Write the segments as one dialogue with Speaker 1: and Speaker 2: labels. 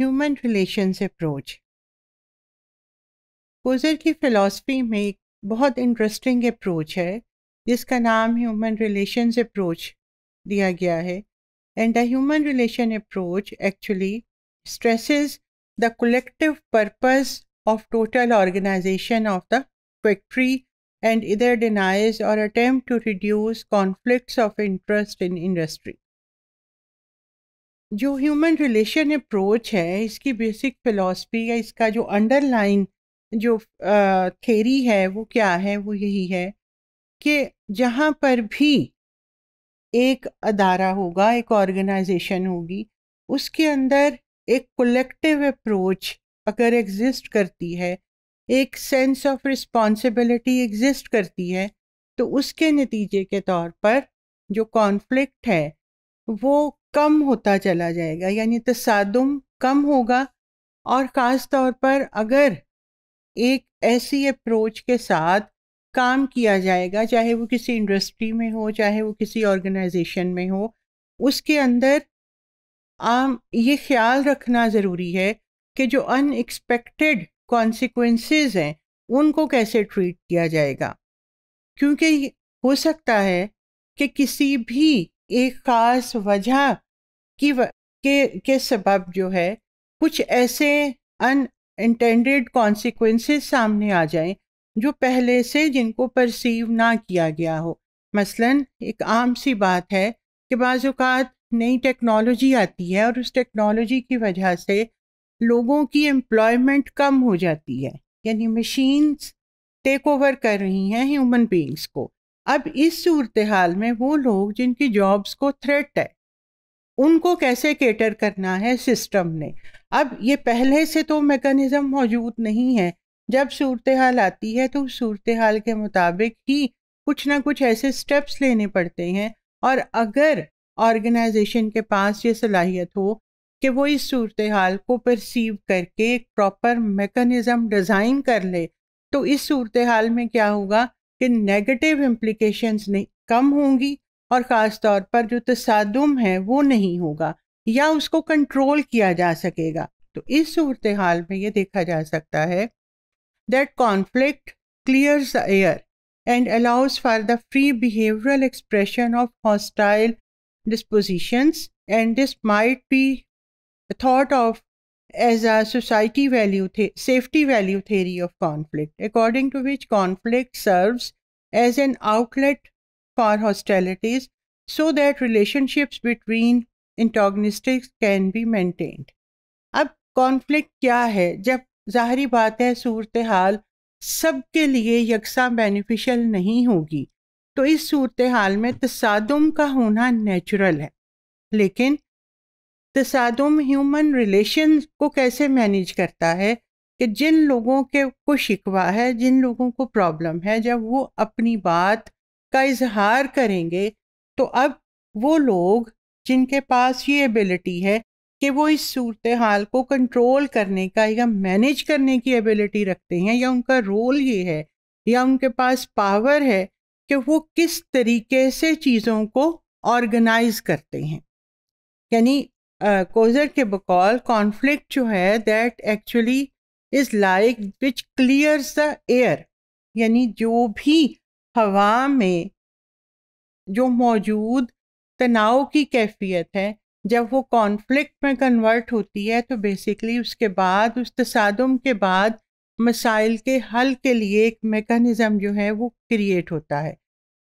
Speaker 1: Human relation approach पोजर की philosophy में एक बहुत इंटरेस्टिंग अप्रोच है जिसका नाम ह्यूमन रिलेशन अप्रोच दिया गया है and the human relation approach actually stress the collective purpose of total organization of the factory and इधर डिनाइज और attempt to reduce conflicts of interest in industry जो human relation approach है इसकी basic philosophy या इसका जो underline जो theory है वो क्या है वो यही है कि जहाँ पर भी एक अदारा होगा एक ऑर्गेनाइजेशन होगी उसके अंदर एक कलेक्टिव अप्रोच अगर एग्जिस्ट करती है एक सेंस ऑफ रिस्पॉन्सिबिलिटी एग्जिस्ट करती है तो उसके नतीजे के तौर पर जो कॉन्फ्लिक्ट है वो कम होता चला जाएगा यानी तसादम कम होगा और ख़ास तौर पर अगर एक ऐसी अप्रोच के साथ काम किया जाएगा चाहे वो किसी इंडस्ट्री में हो चाहे वो किसी ऑर्गेनाइजेशन में हो उसके अंदर आम ये ख्याल रखना ज़रूरी है कि जो अनएक्सपेक्टेड कॉन्सिक्वेंसेस हैं उनको कैसे ट्रीट किया जाएगा क्योंकि हो सकता है कि किसी भी एक ख़ास वजह की के के सबब जो है कुछ ऐसे अन इंटेंडेड कॉन्सिक्वेंसेस सामने आ जाएं जो पहले से जिनको परसीव ना किया गया हो मसलन एक आम सी बात है कि बाज़ात नई टेक्नोलॉजी आती है और उस टेक्नोलॉजी की वजह से लोगों की एम्प्लॉयमेंट कम हो जाती है यानी मशीन्स टेक ओवर कर रही हैं ह्यूमन बींग्स को अब इस सूरत हाल में वो लोग जिनकी जॉब्स को थ्रेट है उनको कैसे केटर करना है सिस्टम ने अब ये पहले से तो मेकनिज़म मौजूद नहीं है जब सूरत हाल आती है तो सूरत हाल के मुताबिक ही कुछ ना कुछ ऐसे स्टेप्स लेने पड़ते हैं और अगर ऑर्गेनाइजेशन के पास ये सलाहियत हो कि वो इस सूरत हाल को परसीव करके एक प्रॉपर मेकनिज़म डिज़ाइन कर ले तो इस सूरत हाल में क्या होगा कि नेगेटिव नहीं कम होंगी और ख़ास तौर पर जो तसादम है वो नहीं होगा या उसको कंट्रोल किया जा सकेगा तो इस सूरत हाल में ये देखा जा सकता है that conflict clear the air and allows for the free behavioural expression of hostile dispositions and this might be thought of as a society value the safety value theory of conflict according to which conflict serves as an outlet for hostilities so that relationships between antagonists can be maintained. अब conflict क्या है जब जाहरी बात है सूरत हाल सब के लिए यकसा beneficial नहीं होगी तो इस सूरत हाल mein tasadum ka hona natural hai lekin तसादम ह्यूमन रिलेशन को कैसे मैनेज करता है कि जिन लोगों के को शिकवा है जिन लोगों को प्रॉब्लम है जब वो अपनी बात का इजहार करेंगे तो अब वो लोग जिनके पास ये एबिलिटी है कि वो इस सूरत हाल को कंट्रोल करने का या मैनेज करने की एबिलिटी रखते हैं या उनका रोल ये है या उनके पास पावर है कि वो किस तरीके से चीज़ों को ऑर्गेनाइज करते हैं यानी कोजर के बकौल कॉन्फ्लिक्ट जो है that actually is like which clears the air यानी जो भी हवा में जो मौजूद तनाव की कैफियत है जब वो कॉन्फ्लिक्ट में कन्वर्ट होती है तो बेसिकली उसके बाद उस तसादम के बाद मसाइल के हल के लिए एक मेकनिज़म जो है वो क्रिएट होता है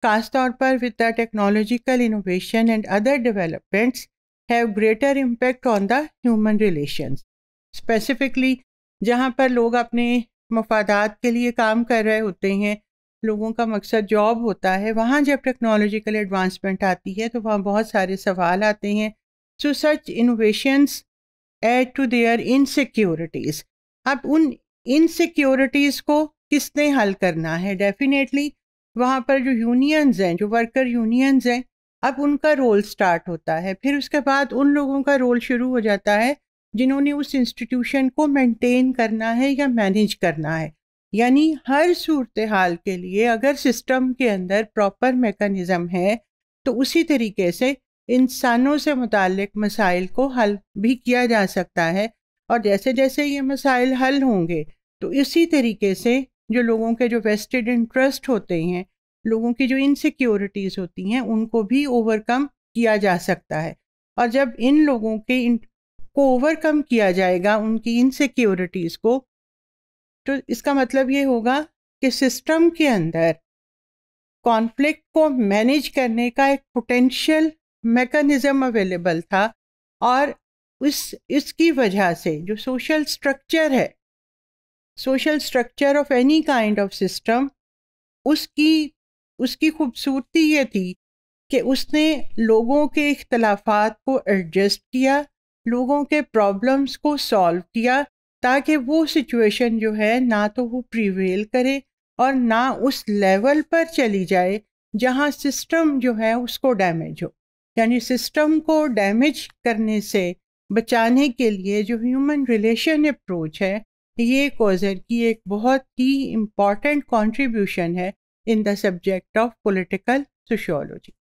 Speaker 1: ख़ास तौर पर with the technological innovation and other developments have greater impact on the human relations specifically जहाँ पर लोग अपने मफादात के लिए काम कर रहे होते हैं लोगों का मकसद जॉब होता है वहाँ जब टेक्नोलॉजिकल एडवांसमेंट आती है तो वहाँ बहुत सारे सवाल आते हैं so such innovations add to their insecurities अब उन इनसिक्योरिटीज़ को किसने हल करना है डेफिनेटली वहाँ पर जो यूनियंस हैं जो वर्कर यूनियंस हैं अब उनका रोल स्टार्ट होता है फिर उसके बाद उन लोगों का रोल शुरू हो जाता है जिन्होंने उस इंस्टीट्यूशन को मेंटेन करना है या मैनेज करना है यानी हर सूरत हाल के लिए अगर सिस्टम के अंदर प्रॉपर मेकनिज़म है तो उसी तरीके से इंसानों से मुतक मसाइल को हल भी किया जा सकता है और जैसे जैसे ये मसाइल हल होंगे तो इसी तरीके से जो लोगों के जो वेस्टेड इंटरेस्ट होते हैं लोगों की जो इनसिक्योरिटीज़ होती हैं उनको भी ओवरकम किया जा सकता है और जब इन लोगों के इन, को ओवरकम किया जाएगा उनकी इनसिक्योरिटीज़ को तो इसका मतलब ये होगा कि सिस्टम के अंदर कॉन्फ्लिक्ट को मैनेज करने का एक पोटेंशियल मेकनिज़म अवेलेबल था और उस इसकी वजह से जो सोशल स्ट्रक्चर है social structure of any kind of system उसकी उसकी खूबसूरती ये थी कि उसने लोगों के इख्तलाफात को एडजस्ट किया लोगों के प्रॉब्लम्स को सॉल्व किया ताकि वो सिचुएशन जो है ना तो वो प्रिवेल करे और ना उस लेवल पर चली जाए जहाँ सिस्टम जो है उसको डैमेज हो यानी सिस्टम को डैमेज करने से बचाने के लिए जो ह्यूमन रिलेशन अप्रोच है ये कोजर की एक बहुत ही इम्पॉर्टेंट कंट्रीब्यूशन है in the subject of political sociology